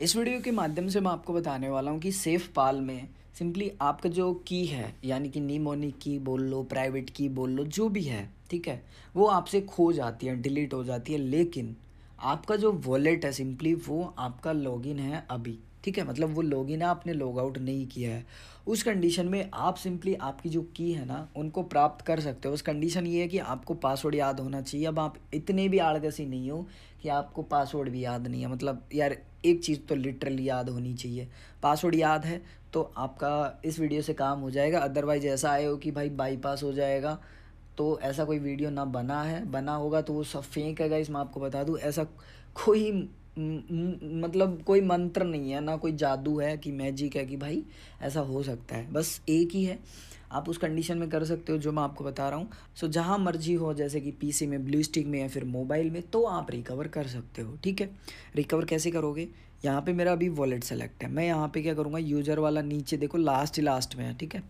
इस वीडियो के माध्यम से मैं आपको बताने वाला हूँ कि सेफ पाल में सिंपली आपका जो की है यानी कि नीमोनिक की बोल लो प्राइवेट की बोल लो जो भी है ठीक है वो आपसे खो जाती है डिलीट हो जाती है लेकिन आपका जो वॉलेट है सिंपली वो आपका लॉगिन है अभी ठीक है मतलब वो लॉगिन है आपने लॉग आउट नहीं किया है उस कंडीशन में आप सिंपली आपकी जो की है ना उनको प्राप्त कर सकते हो उस कंडीशन ये है कि आपको पासवर्ड याद होना चाहिए अब आप इतने भी आड़गसी नहीं हो कि आपको पासवर्ड भी याद नहीं है मतलब यार एक चीज़ तो लिटरली याद होनी चाहिए पासवर्ड याद है तो आपका इस वीडियो से काम हो जाएगा अदरवाइज़ ऐसा आए हो कि भाई बाईपास हो जाएगा तो ऐसा कोई वीडियो ना बना है बना होगा तो वो सब फेंक है गाइस मैं आपको बता दूँ ऐसा कोई मतलब कोई मंत्र नहीं है ना कोई जादू है कि मैजिक है कि भाई ऐसा हो सकता है बस एक ही है आप उस कंडीशन में कर सकते हो जो मैं आपको बता रहा हूँ सो so, जहाँ मर्जी हो जैसे कि पीसी में ब्लू स्टिक में या फिर मोबाइल में तो आप रिकवर कर सकते हो ठीक है रिकवर कैसे करोगे यहाँ पे मेरा अभी वॉलेट सेलेक्ट है मैं यहाँ पे क्या करूँगा यूज़र वाला नीचे देखो लास्ट लास्ट में है ठीक है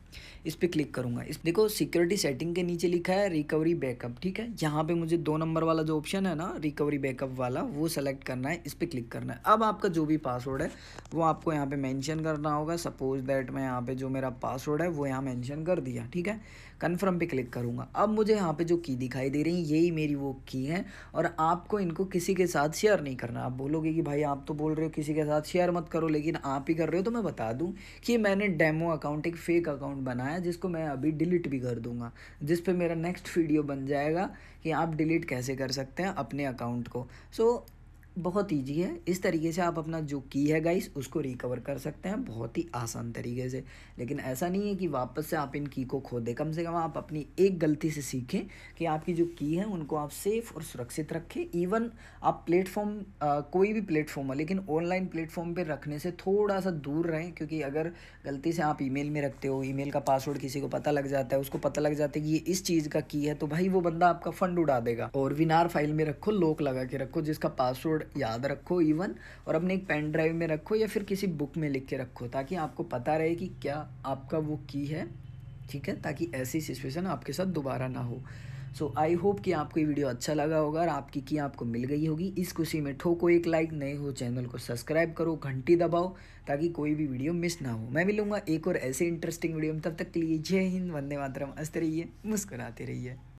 इस पर क्लिक करूँगा इस देखो सिक्योरिटी सेटिंग के नीचे लिखा है रिकवरी बैकअप ठीक है यहाँ पे मुझे दो नंबर वाला जो ऑप्शन है ना रिकवरी बैकअप वाला वो सेलेक्ट करना है इस पर क्लिक करना है अब आपका जो भी पासवर्ड है वो आपको यहाँ पर मैंशन करना होगा सपोज दैट मैं यहाँ पर जो मेरा पासवर्ड है वो यहाँ मैंशन कर दिया ठीक है कन्फर्म पे क्लिक करूँगा अब मुझे यहाँ पे जो की दिखाई दे रही है यही मेरी वो की है और आपको इनको किसी के साथ शेयर नहीं करना आप बोलोगे कि भाई आप तो बोल रहे हो किसी के साथ शेयर मत करो लेकिन आप ही कर रहे हो तो मैं बता दूँ कि मैंने डेमो अकाउंट एक फेक अकाउंट बनाया जिसको मैं अभी डिलीट भी कर दूँगा जिस पर मेरा नेक्स्ट वीडियो बन जाएगा कि आप डिलीट कैसे कर सकते हैं अपने अकाउंट को सो so, बहुत ईजी है इस तरीके से आप अपना जो की है गाइस उसको रिकवर कर सकते हैं बहुत ही आसान तरीके से लेकिन ऐसा नहीं है कि वापस से आप इन की को खो दें कम से कम आप अपनी एक गलती से सीखें कि आपकी जो की है उनको आप सेफ़ और सुरक्षित रखें इवन आप प्लेटफॉर्म कोई भी प्लेटफॉर्म हो लेकिन ऑनलाइन प्लेटफॉर्म पर रखने से थोड़ा सा दूर रहें क्योंकि अगर गलती से आप ई में रखते हो ई का पासवर्ड किसी को पता लग जाता है उसको पता लग जाता है कि ये इस चीज़ का की है तो भाई वो बंदा आपका फ़ंड उड़ा देगा और विनार फाइल में रखो लॉक लगा के रखो जिसका पासवर्ड याद रखो इवन और अपने एक पेन ड्राइव में रखो या फिर किसी बुक में लिख के रखो ताकि आपको पता रहे कि क्या आपका वो की है ठीक है ताकि ऐसी सिचुएशन आपके साथ दोबारा ना हो सो आई होप कि आपको ये वीडियो अच्छा लगा होगा और आपकी की आपको मिल गई होगी इस खुशी में ठोको एक लाइक नए हो चैनल को सब्सक्राइब करो घंटी दबाओ ताकि कोई भी वीडियो मिस ना हो मैं मिलूंगा एक और ऐसे इंटरेस्टिंग वीडियो में तब तक के लिए जय हिंद वंदे मातरम हंसते रहिए मुस्कुराते रहिए